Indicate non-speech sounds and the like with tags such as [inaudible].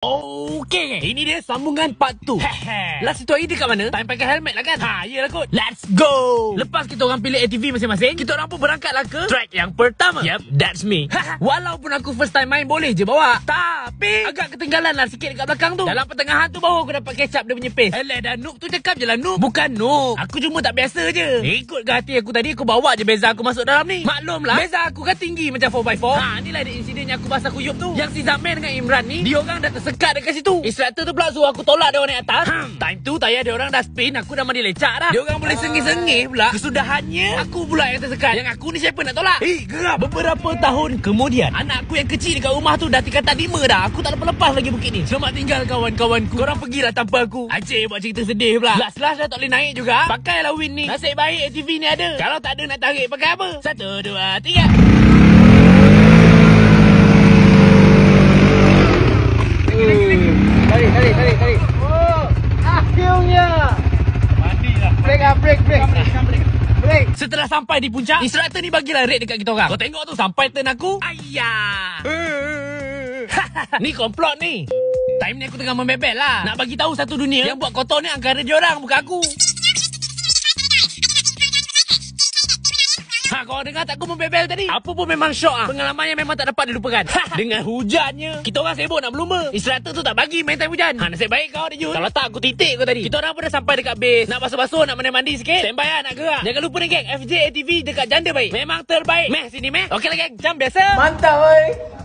Okay, ini dia sambungan part 2. Hehe. Last tu hari dekat mana? Time pakai helmet lah kan? Ha, iyalah kot. Let's go. Lepas kita orang pilih ATV masing-masing, kita orang pun berangkat lah ke track yang pertama. Yep, that's me. Walaupun aku first time main boleh je bawa. Tapi agak ketinggalan lah sikit dekat belakang tu. Dalam pertengahan tu baru aku dapat catch up dia punya pace. Eh, dan noob tu cekap je lah noob. Bukan noob. Aku cuma tak biasa je. Ikut ke hati aku tadi, aku bawa je beza aku masuk dalam ni. Maklum lah. Beza aku kan tinggi macam 4x4. Ha, lah dia insiden yang aku bahas aku yup tu. Yang si Zaman dengan Imran ni, dia orang dah tersebut tekat dekat situ. Instructor tu pula suruh aku tolak dia orang naik atas. Hmm. Time tu tayar dia orang dah spin, aku dah mandi lecak dah. Dia orang boleh uh. sengih-sengih pula. Kesudahannya aku pula yang tersekat. Yang aku ni siapa nak tolak? Hei, eh, gerak. Beberapa tahun kemudian, anak aku yang kecil dekat rumah tu dah tingkat 5 dah. Aku tak lepas-lepas lagi bukit ni. Selamat tinggal kawan-kawanku. Orang pergilah tanpa aku. Aceh buat cerita sedih pula. Last-last dah tak boleh naik juga. Pakailah win ni. Nasib baik ATV ni ada. Kalau tak ada nak tarik pakai apa? Satu, dua, tiga. tadi. Oh, akhirnya. Ah, break break, break. Break, Setelah sampai di puncak, instructor ni bagilah rate dekat kita orang. Kau tengok tu, sampai turn aku. Ayah. [laughs] ni komplot ni. Time ni aku tengah membebel lah. Nak bagi tahu satu dunia yang buat kotor ni angkara dia orang bukan aku. korang dengar tak aku membebel tadi? Apa pun memang syok ah. Pengalaman memang tak dapat dilupakan. Ha, ha. Dengan hujannya, kita orang sibuk nak berlumba. Instructor tu tak bagi main time hujan. Ha nasib baik kau ada Kalau tak aku titik kau tadi. Kita orang pun dah sampai dekat base. Nak basuh-basuh, nak mandi-mandi sikit. Standby ah nak gerak. Jangan lupa ni geng, FJ ATV dekat janda baik. Memang terbaik. Meh sini meh. Okeylah geng, jam biasa. Mantap oi.